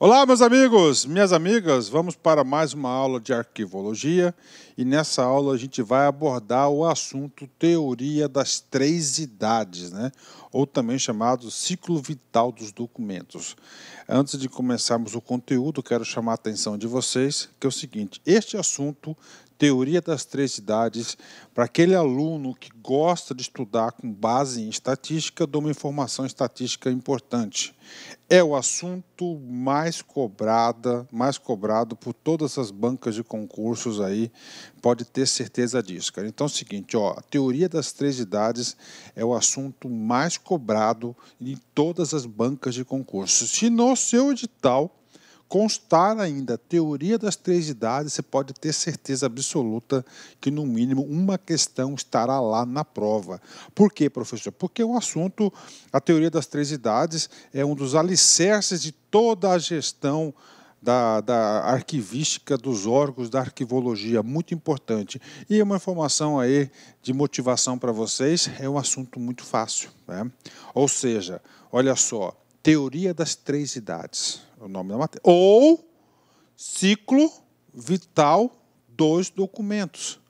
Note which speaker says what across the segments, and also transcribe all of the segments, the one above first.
Speaker 1: Olá, meus amigos, minhas amigas, vamos para mais uma aula de arquivologia e nessa aula a gente vai abordar o assunto teoria das três idades, né? ou também chamado ciclo vital dos documentos. Antes de começarmos o conteúdo, quero chamar a atenção de vocês que é o seguinte: este assunto Teoria das Três Idades, para aquele aluno que gosta de estudar com base em estatística, dou uma informação estatística importante. É o assunto mais cobrada, mais cobrado por todas as bancas de concursos aí, pode ter certeza disso, cara. Então é o seguinte, ó, a teoria das três idades é o assunto mais cobrado em todas as bancas de concursos. Se no seu edital constar ainda a teoria das três idades, você pode ter certeza absoluta que, no mínimo, uma questão estará lá na prova. Por quê, professor? Porque o é assunto, a teoria das três idades, é um dos alicerces de toda a gestão da, da, arquivística dos órgãos da arquivologia, muito importante. E uma informação aí de motivação para vocês, é um assunto muito fácil. Né? Ou seja, olha só, Teoria das Três Idades, é o nome da matéria. Ou ciclo vital dos documentos.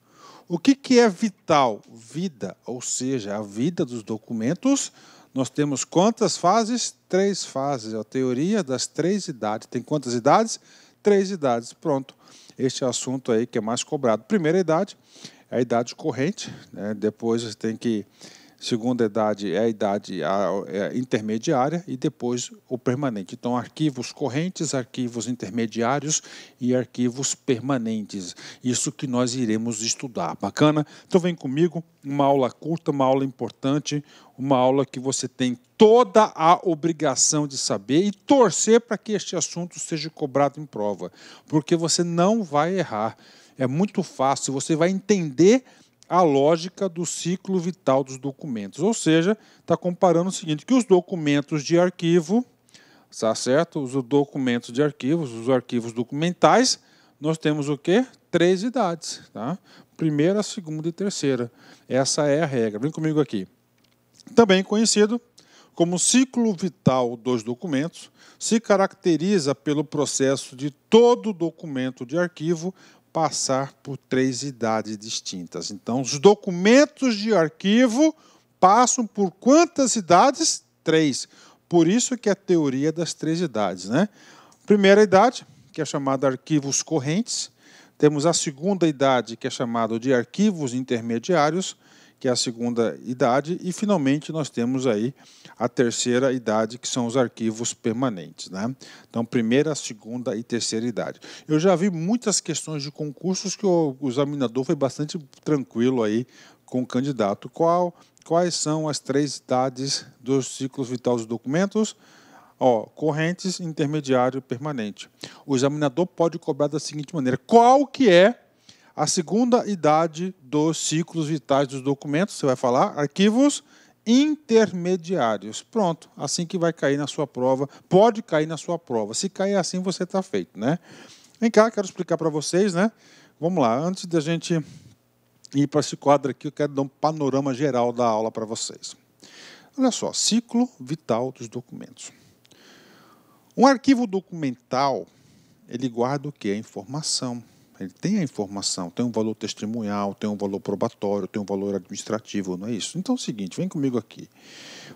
Speaker 1: O que, que é vital? Vida, ou seja, a vida dos documentos. Nós temos quantas fases? Três fases. A teoria das três idades. Tem quantas idades? Três idades. Pronto. Este é assunto aí que é mais cobrado. Primeira idade é a idade corrente. Né? Depois você tem que Segunda idade é a idade é intermediária e depois o permanente. Então, arquivos correntes, arquivos intermediários e arquivos permanentes. Isso que nós iremos estudar. Bacana? Então, vem comigo. Uma aula curta, uma aula importante, uma aula que você tem toda a obrigação de saber e torcer para que este assunto seja cobrado em prova, porque você não vai errar. É muito fácil, você vai entender a lógica do ciclo vital dos documentos. Ou seja, está comparando o seguinte, que os documentos de arquivo, está certo? Os documentos de arquivos, os arquivos documentais, nós temos o quê? Três idades, tá? Primeira, segunda e terceira. Essa é a regra. Vem comigo aqui. Também conhecido como ciclo vital dos documentos, se caracteriza pelo processo de todo documento de arquivo passar por três idades distintas. Então, os documentos de arquivo passam por quantas idades? Três. Por isso que é a teoria das três idades. Né? Primeira idade, que é chamada arquivos correntes. Temos a segunda idade, que é chamada de arquivos intermediários que é a segunda idade, e finalmente nós temos aí a terceira idade, que são os arquivos permanentes. Né? Então, primeira, segunda e terceira idade. Eu já vi muitas questões de concursos que o examinador foi bastante tranquilo aí com o candidato. Qual, quais são as três idades dos ciclos vitais dos documentos? Ó, correntes, intermediário e permanente. O examinador pode cobrar da seguinte maneira: qual que é a segunda idade dos ciclos vitais dos documentos, você vai falar arquivos intermediários. Pronto, assim que vai cair na sua prova, pode cair na sua prova. Se cair assim, você está feito, né? Vem cá, quero explicar para vocês, né? Vamos lá, antes da gente ir para esse quadro aqui, eu quero dar um panorama geral da aula para vocês. Olha só, ciclo vital dos documentos. Um arquivo documental, ele guarda o que? A informação. Ele tem a informação, tem um valor testemunhal, tem um valor probatório, tem um valor administrativo, não é isso? Então é o seguinte, vem comigo aqui.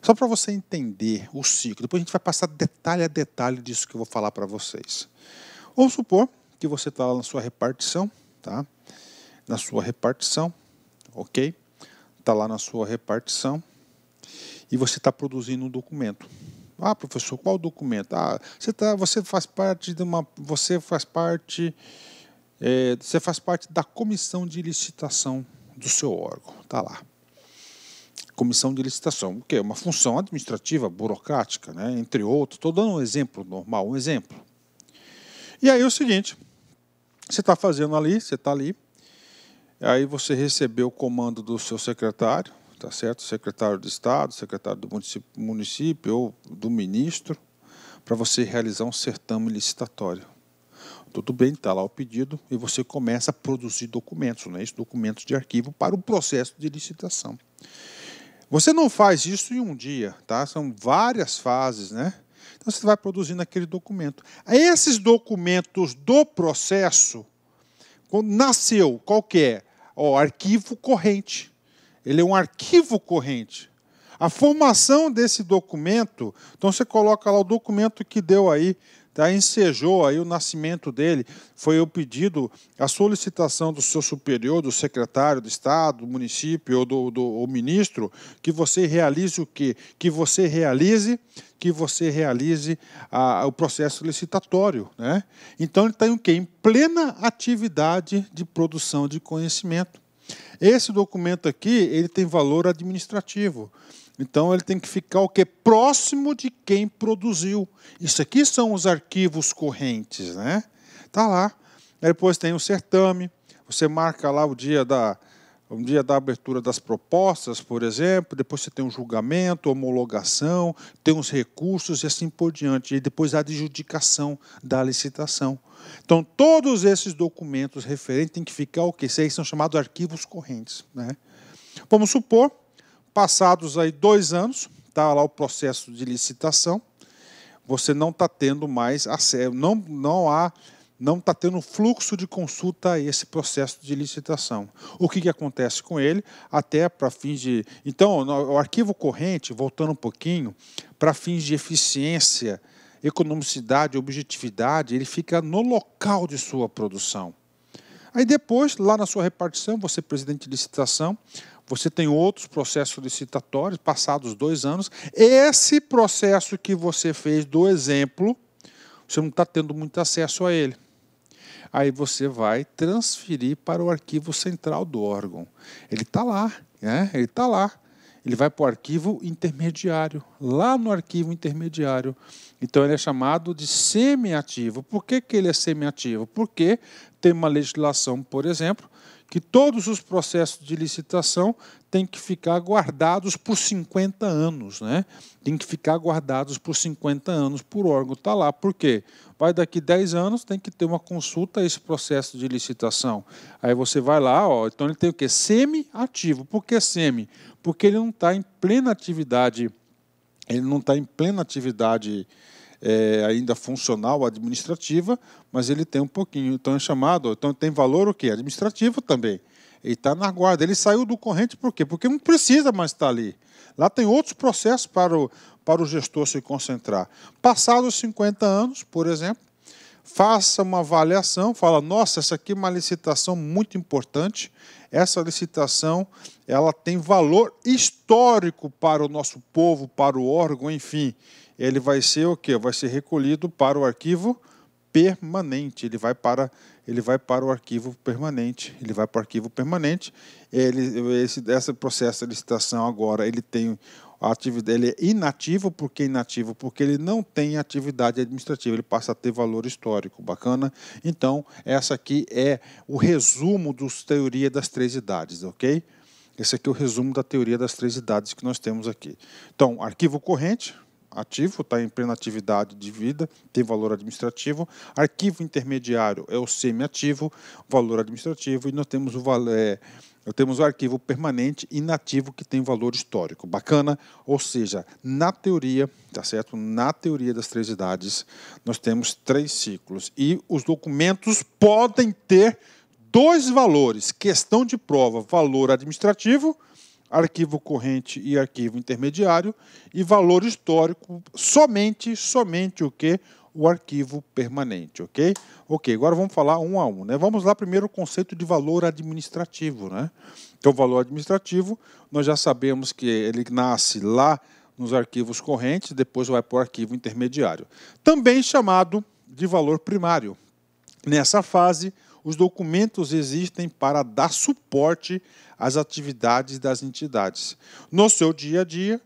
Speaker 1: Só para você entender o ciclo, depois a gente vai passar detalhe a detalhe disso que eu vou falar para vocês. Vamos supor que você está lá na sua repartição, tá? Na sua repartição, ok? Está lá na sua repartição e você está produzindo um documento. Ah, professor, qual documento? Ah, você, tá, você faz parte de uma. Você faz parte é, você faz parte da comissão de licitação do seu órgão, tá lá. Comissão de licitação, o que é uma função administrativa, burocrática, né, entre outros. Estou dando um exemplo normal, um exemplo. E aí é o seguinte, você está fazendo ali, você está ali, aí você recebeu o comando do seu secretário, tá certo? Secretário de Estado, secretário do município, município ou do ministro, para você realizar um certame licitatório. Tudo bem, está lá o pedido e você começa a produzir documentos, né? Isso, documentos de arquivo para o processo de licitação. Você não faz isso em um dia, tá? São várias fases, né? Então você vai produzindo aquele documento. Esses documentos do processo, quando nasceu qualquer é? ó, arquivo corrente, ele é um arquivo corrente. A formação desse documento, então você coloca lá o documento que deu aí tá? ensejou aí o nascimento dele, foi o pedido, a solicitação do seu superior, do secretário do Estado, do município ou do, do ou ministro, que você realize o quê? Que você realize, que você realize a, o processo licitatório. Né? Então ele está em o quê? Em plena atividade de produção de conhecimento. Esse documento aqui ele tem valor administrativo. Então ele tem que ficar o que próximo de quem produziu. Isso aqui são os arquivos correntes, né? Tá lá. Aí depois tem o certame. Você marca lá o dia da um dia da abertura das propostas, por exemplo. Depois você tem um julgamento, homologação, tem os recursos e assim por diante. E depois a adjudicação da licitação. Então todos esses documentos referentes têm que ficar o que são chamados arquivos correntes, né? Vamos supor Passados aí dois anos, está lá o processo de licitação, você não está tendo mais acesso, não, não há, não está tendo fluxo de consulta a esse processo de licitação. O que, que acontece com ele? Até para fins de. Então, o arquivo corrente, voltando um pouquinho, para fins de eficiência, economicidade, objetividade, ele fica no local de sua produção. Aí depois, lá na sua repartição, você é presidente de licitação, você tem outros processos licitatórios, passados dois anos. Esse processo que você fez do exemplo, você não está tendo muito acesso a ele. Aí você vai transferir para o arquivo central do órgão. Ele está lá, né? ele está lá. Ele vai para o arquivo intermediário, lá no arquivo intermediário. Então ele é chamado de semiativo. Por que, que ele é semiativo? Porque tem uma legislação, por exemplo, que todos os processos de licitação têm que ficar guardados por 50 anos, né? Tem que ficar guardados por 50 anos por órgão. Está lá. Por quê? Vai daqui 10 anos, tem que ter uma consulta a esse processo de licitação. Aí você vai lá, ó, então ele tem o quê? Semi-ativo. Por que semi? Porque ele não está em plena atividade, ele não está em plena atividade é, ainda funcional administrativa, mas ele tem um pouquinho. Então é chamado, então tem valor o quê? Administrativo também. Ele está na guarda. Ele saiu do corrente por quê? Porque não precisa mais estar ali. Lá tem outros processos para o, para o gestor se concentrar. Passados 50 anos, por exemplo, faça uma avaliação, fala, nossa, essa aqui é uma licitação muito importante, essa licitação ela tem valor histórico para o nosso povo, para o órgão, enfim ele vai ser o quê? Vai ser recolhido para o arquivo permanente. Ele vai para ele vai para o arquivo permanente. Ele vai para o arquivo permanente. Ele esse essa processo de licitação agora ele tem atividade ele é inativo porque inativo porque ele não tem atividade administrativa. Ele passa a ter valor histórico. Bacana. Então essa aqui é o resumo dos teoria das três idades, ok? Esse aqui é o resumo da teoria das três idades que nós temos aqui. Então, arquivo corrente, ativo, está em plena atividade de vida, tem valor administrativo. Arquivo intermediário é o semiativo, valor administrativo, e nós temos o valor. É, nós temos o arquivo permanente inativo que tem valor histórico. Bacana? Ou seja, na teoria, tá certo? Na teoria das três idades, nós temos três ciclos. E os documentos podem ter dois valores. Questão de prova: valor administrativo arquivo corrente e arquivo intermediário, e valor histórico somente, somente o que? O arquivo permanente, ok? Ok, agora vamos falar um a um, né? Vamos lá primeiro o conceito de valor administrativo, né? Então, valor administrativo, nós já sabemos que ele nasce lá nos arquivos correntes, depois vai para o arquivo intermediário. Também chamado de valor primário. Nessa fase, os documentos existem para dar suporte as atividades das entidades. No seu dia a dia,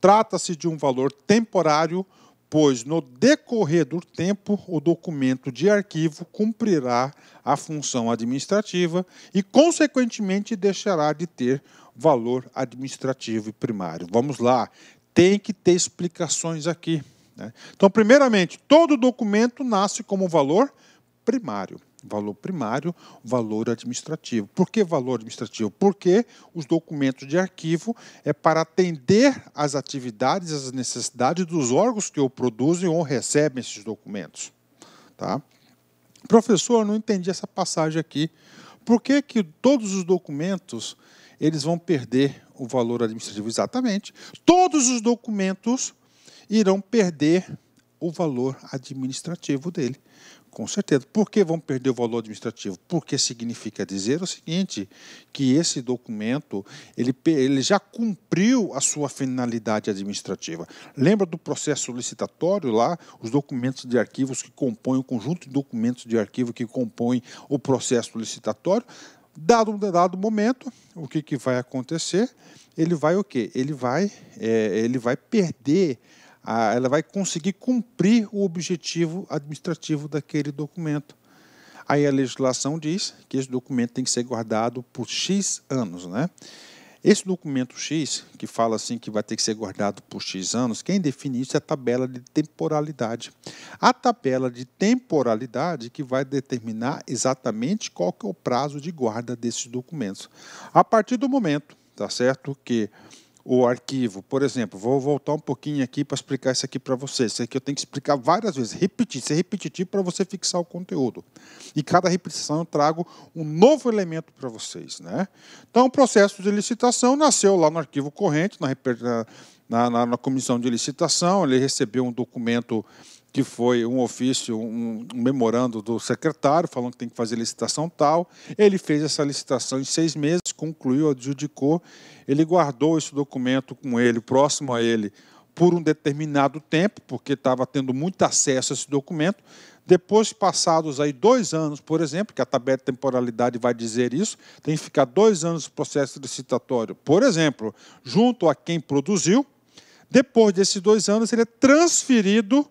Speaker 1: trata-se de um valor temporário, pois no decorrer do tempo o documento de arquivo cumprirá a função administrativa e, consequentemente, deixará de ter valor administrativo e primário. Vamos lá, tem que ter explicações aqui. Né? Então, primeiramente, todo documento nasce como valor primário valor primário, valor administrativo. Por que valor administrativo? Porque os documentos de arquivo é para atender às atividades, às necessidades dos órgãos que o produzem ou recebem esses documentos. Tá? Professor, eu não entendi essa passagem aqui. Por que, que todos os documentos eles vão perder o valor administrativo? Exatamente. Todos os documentos irão perder o valor administrativo dele. Com certeza. Por que vão perder o valor administrativo? Porque significa dizer o seguinte, que esse documento ele, ele já cumpriu a sua finalidade administrativa. Lembra do processo licitatório lá, os documentos de arquivos que compõem o conjunto de documentos de arquivo que compõem o processo licitatório? Dado um dado momento, o que, que vai acontecer? Ele vai o quê? Ele vai, é, ele vai perder ela vai conseguir cumprir o objetivo administrativo daquele documento. Aí a legislação diz que esse documento tem que ser guardado por X anos, né? Esse documento X, que fala assim que vai ter que ser guardado por X anos, quem define isso é a tabela de temporalidade. A tabela de temporalidade que vai determinar exatamente qual que é o prazo de guarda desses documentos. A partir do momento, tá certo, que o arquivo. Por exemplo, vou voltar um pouquinho aqui para explicar isso aqui para vocês. Isso aqui eu tenho que explicar várias vezes, repetir, ser repetitivo para você fixar o conteúdo. E cada repetição eu trago um novo elemento para vocês. Né? Então, o processo de licitação nasceu lá no arquivo corrente, na, na, na, na comissão de licitação, ele recebeu um documento que foi um ofício, um, um, memorando do secretário, falando que tem que fazer licitação tal. Ele fez essa licitação em seis meses, concluiu, adjudicou. Ele guardou esse documento com ele, próximo a ele, por um determinado tempo, porque estava tendo muito acesso a esse documento. Depois, passados aí dois anos, por exemplo, que a tabela de temporalidade vai dizer isso, tem que ficar dois anos o processo licitatório, por exemplo, junto a quem produziu. Depois desses dois anos, ele é transferido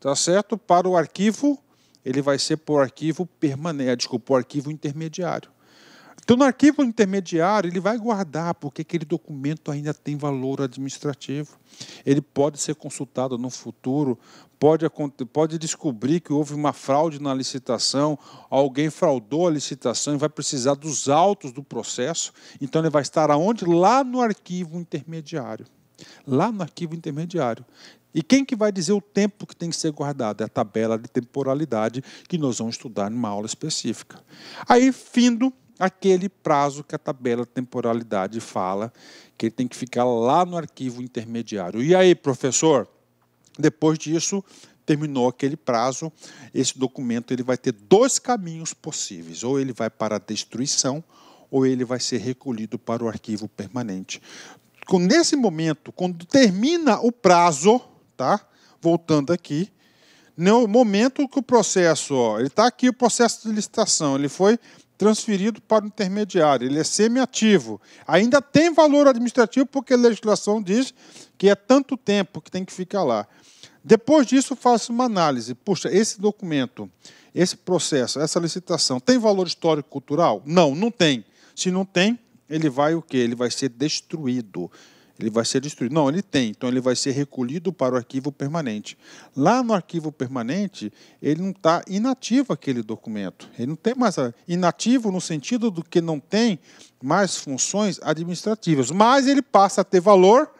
Speaker 1: tá certo? Para o arquivo, ele vai ser por arquivo permanente, ah, desculpa, por arquivo intermediário. Então, no arquivo intermediário, ele vai guardar, porque aquele documento ainda tem valor administrativo. Ele pode ser consultado no futuro, pode, pode descobrir que houve uma fraude na licitação, alguém fraudou a licitação e vai precisar dos autos do processo. Então, ele vai estar aonde? Lá no arquivo intermediário lá no arquivo intermediário. E quem que vai dizer o tempo que tem que ser guardado? É a tabela de temporalidade que nós vamos estudar em uma aula específica. Aí, findo aquele prazo que a tabela de temporalidade fala, que ele tem que ficar lá no arquivo intermediário. E aí, professor, depois disso, terminou aquele prazo, esse documento ele vai ter dois caminhos possíveis, ou ele vai para a destruição, ou ele vai ser recolhido para o arquivo permanente nesse momento, quando termina o prazo, tá? voltando aqui, no momento que o processo, ó, ele está aqui o processo de licitação, ele foi transferido para o intermediário, ele é semiativo. Ainda tem valor administrativo porque a legislação diz que é tanto tempo que tem que ficar lá. Depois disso, faço uma análise. Puxa, esse documento, esse processo, essa licitação, tem valor histórico-cultural? Não, não tem. Se não tem, ele vai o quê? Ele vai ser destruído. Ele vai ser destruído. Não, ele tem. Então ele vai ser recolhido para o arquivo permanente. Lá no arquivo permanente, ele não está inativo aquele documento. Ele não tem mais a... inativo no sentido do que não tem mais funções administrativas, mas ele passa a ter valor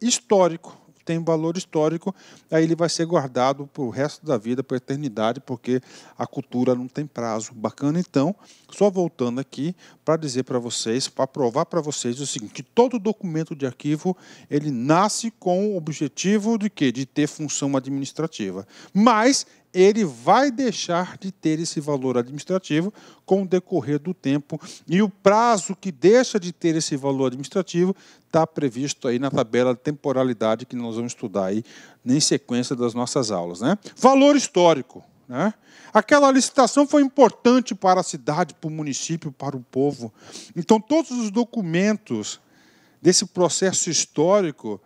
Speaker 1: histórico tem um valor histórico, aí ele vai ser guardado para o resto da vida, para a eternidade, porque a cultura não tem prazo. Bacana, então, só voltando aqui para dizer para vocês, para provar para vocês o seguinte, todo documento de arquivo, ele nasce com o objetivo de quê? De ter função administrativa. Mas ele vai deixar de ter esse valor administrativo com o decorrer do tempo. E o prazo que deixa de ter esse valor administrativo está previsto aí na tabela de temporalidade que nós vamos estudar aí em sequência das nossas aulas. Né? Valor histórico. Né? Aquela licitação foi importante para a cidade, para o município, para o povo. Então, todos os documentos desse processo histórico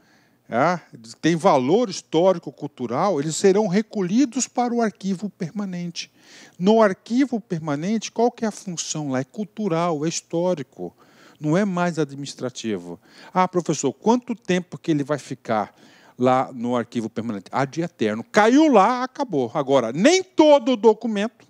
Speaker 1: é, tem valor histórico cultural, eles serão recolhidos para o arquivo permanente. No arquivo permanente, qual que é a função lá? É cultural, é histórico, não é mais administrativo. Ah, professor, quanto tempo que ele vai ficar lá no arquivo permanente? Há ah, de eterno. Caiu lá, acabou. Agora, nem todo documento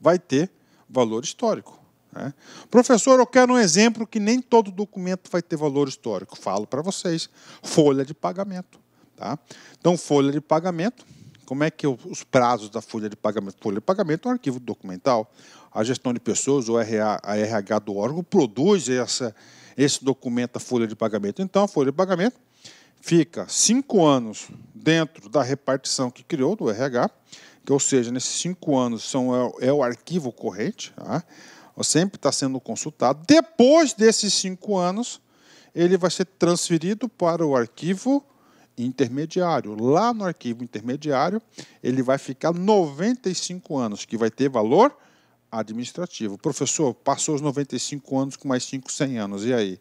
Speaker 1: vai ter valor histórico. Né? Professor, eu quero um exemplo que nem todo documento vai ter valor histórico. Falo para vocês: folha de pagamento. Tá? Então, folha de pagamento. Como é que eu, os prazos da folha de pagamento? Folha de pagamento é um arquivo documental. A gestão de pessoas, ou a RH do órgão, produz essa, esse documento, a folha de pagamento. Então, a folha de pagamento fica cinco anos dentro da repartição que criou do RH, que, ou seja, nesses cinco anos são, é, é o arquivo corrente. Tá? sempre está sendo consultado. Depois desses cinco anos, ele vai ser transferido para o arquivo intermediário. Lá no arquivo intermediário, ele vai ficar 95 anos, que vai ter valor administrativo. Professor, passou os 95 anos com mais 5, 100 anos, e aí?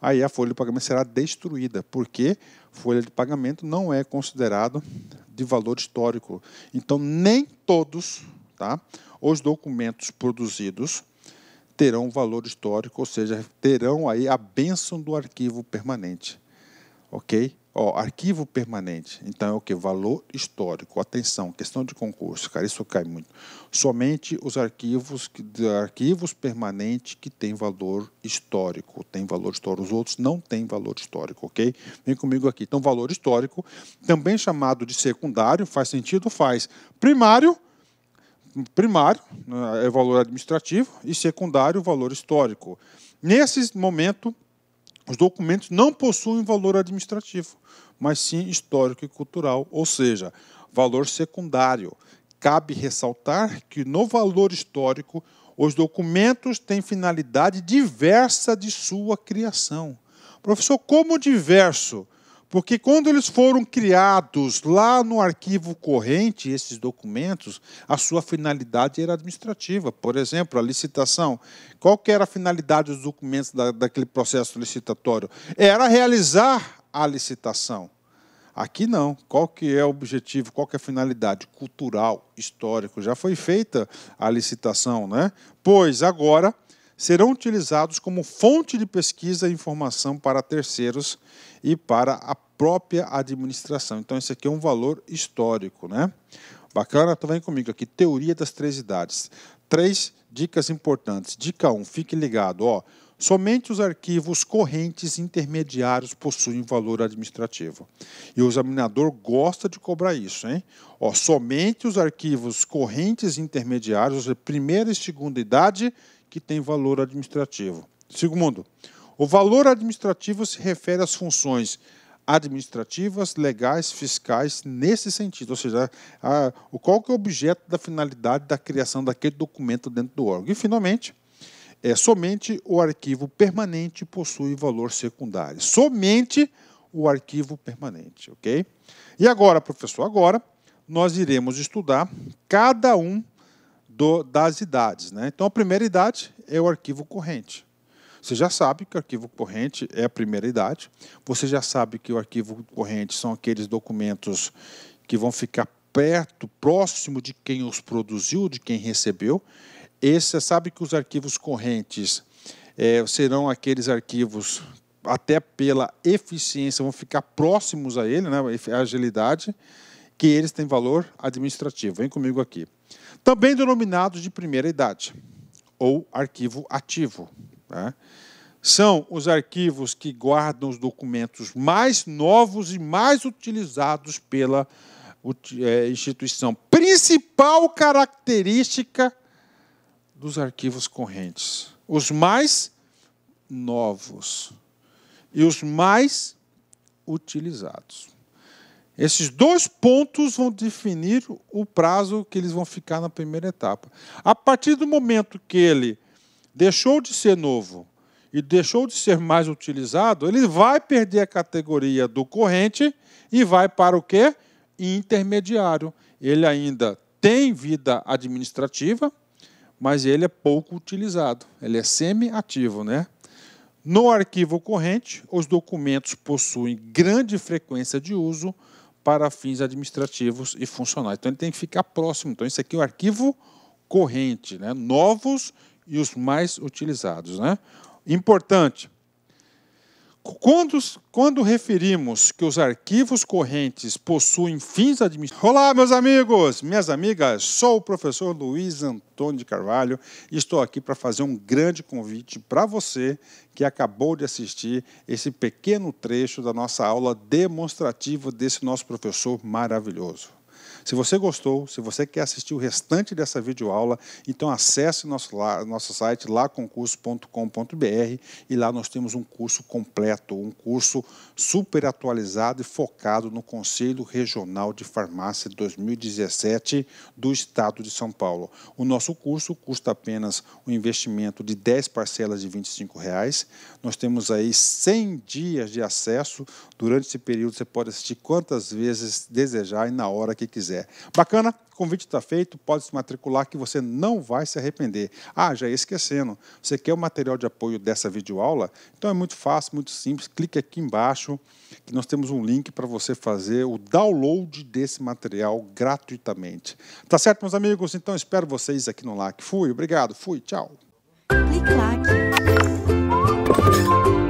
Speaker 1: Aí a folha de pagamento será destruída, porque folha de pagamento não é considerado de valor histórico. Então, nem todos tá, os documentos produzidos terão valor histórico, ou seja, terão aí a bênção do arquivo permanente. Ok? Ó, arquivo permanente. Então é o que? Valor histórico. Atenção, questão de concurso, cara, isso cai muito. Somente os arquivos, arquivos permanentes que têm valor histórico. Tem valor histórico. Os outros não têm valor histórico, ok? Vem comigo aqui. Então, valor histórico, também chamado de secundário, faz sentido? Faz. Primário, primário, né, é valor administrativo, e secundário, valor histórico. Nesse momento, os documentos não possuem valor administrativo, mas sim histórico e cultural, ou seja, valor secundário. Cabe ressaltar que no valor histórico, os documentos têm finalidade diversa de sua criação. Professor, como diverso? Porque quando eles foram criados lá no arquivo corrente, esses documentos, a sua finalidade era administrativa. Por exemplo, a licitação. Qual que era a finalidade dos documentos da, daquele processo licitatório? Era realizar a licitação. Aqui não. Qual que é o objetivo? Qual que é a finalidade? Cultural, histórico. Já foi feita a licitação, né? Pois agora serão utilizados como fonte de pesquisa e informação para terceiros e para a própria administração. Então, esse aqui é um valor histórico, né? Bacana? Então, vem comigo aqui. Teoria das três idades. Três dicas importantes. Dica 1, um, fique ligado, ó. Somente os arquivos correntes intermediários possuem valor administrativo. E o examinador gosta de cobrar isso, hein? Ó, somente os arquivos correntes intermediários, ou seja, primeira e segunda idade, que têm valor administrativo. Segundo, o valor administrativo se refere às funções administrativas, legais, fiscais, nesse sentido. Ou seja, a, a, qual que é o objeto da finalidade da criação daquele documento dentro do órgão. E, finalmente, é, somente o arquivo permanente possui valor secundário. Somente o arquivo permanente, ok? E agora, professor, agora nós iremos estudar cada um do, das idades. Né? Então, a primeira idade é o arquivo corrente. Você já sabe que o arquivo corrente é a primeira idade, você já sabe que o arquivo corrente são aqueles documentos que vão ficar perto, próximo de quem os produziu, de quem recebeu. Esse, você sabe que os arquivos correntes é, serão aqueles arquivos, até pela eficiência, vão ficar próximos a ele, né, a agilidade, que eles têm valor administrativo. Vem comigo aqui. Também denominados de primeira idade, ou arquivo ativo. Tá? São os arquivos que guardam os documentos mais novos e mais utilizados pela é, instituição. Principal característica dos arquivos correntes: os mais novos e os mais utilizados. Esses dois pontos vão definir o prazo que eles vão ficar na primeira etapa. A partir do momento que ele deixou de ser novo e deixou de ser mais utilizado, ele vai perder a categoria do corrente e vai para o quê? Intermediário. Ele ainda tem vida administrativa, mas ele é pouco utilizado. Ele é semi-ativo, né? No arquivo corrente, os documentos possuem grande frequência de uso para fins administrativos e funcionais. Então ele tem que ficar próximo. Então isso aqui é o arquivo corrente, né? Novos e os mais utilizados. Né? Importante, quando, quando, referimos que os arquivos correntes possuem fins administrativos. Olá, meus amigos, minhas amigas, sou o professor Luiz Antônio de Carvalho e estou aqui para fazer um grande convite para você que acabou de assistir esse pequeno trecho da nossa aula demonstrativa desse nosso professor maravilhoso. Se você gostou, se você quer assistir o restante dessa videoaula, então acesse nosso, lá, nosso site laconcurso.com.br e lá nós temos um curso completo, um curso super atualizado e focado no Conselho Regional de Farmácia 2017 do Estado de São Paulo. O nosso curso custa apenas um investimento de 10 parcelas de R$ 25. Reais. Nós temos aí 100 dias de acesso. Durante esse período você pode assistir quantas vezes desejar e na hora que quiser. Bacana? O convite está feito, pode se matricular que você não vai se arrepender. Ah, já ia esquecendo. Você quer o material de apoio dessa videoaula? Então é muito fácil, muito simples. Clique aqui embaixo embaixo que nós temos um link para você fazer o download desse material gratuitamente. Tá certo, meus amigos? Então espero vocês aqui no LAC. Fui, obrigado, fui, tchau. Clique,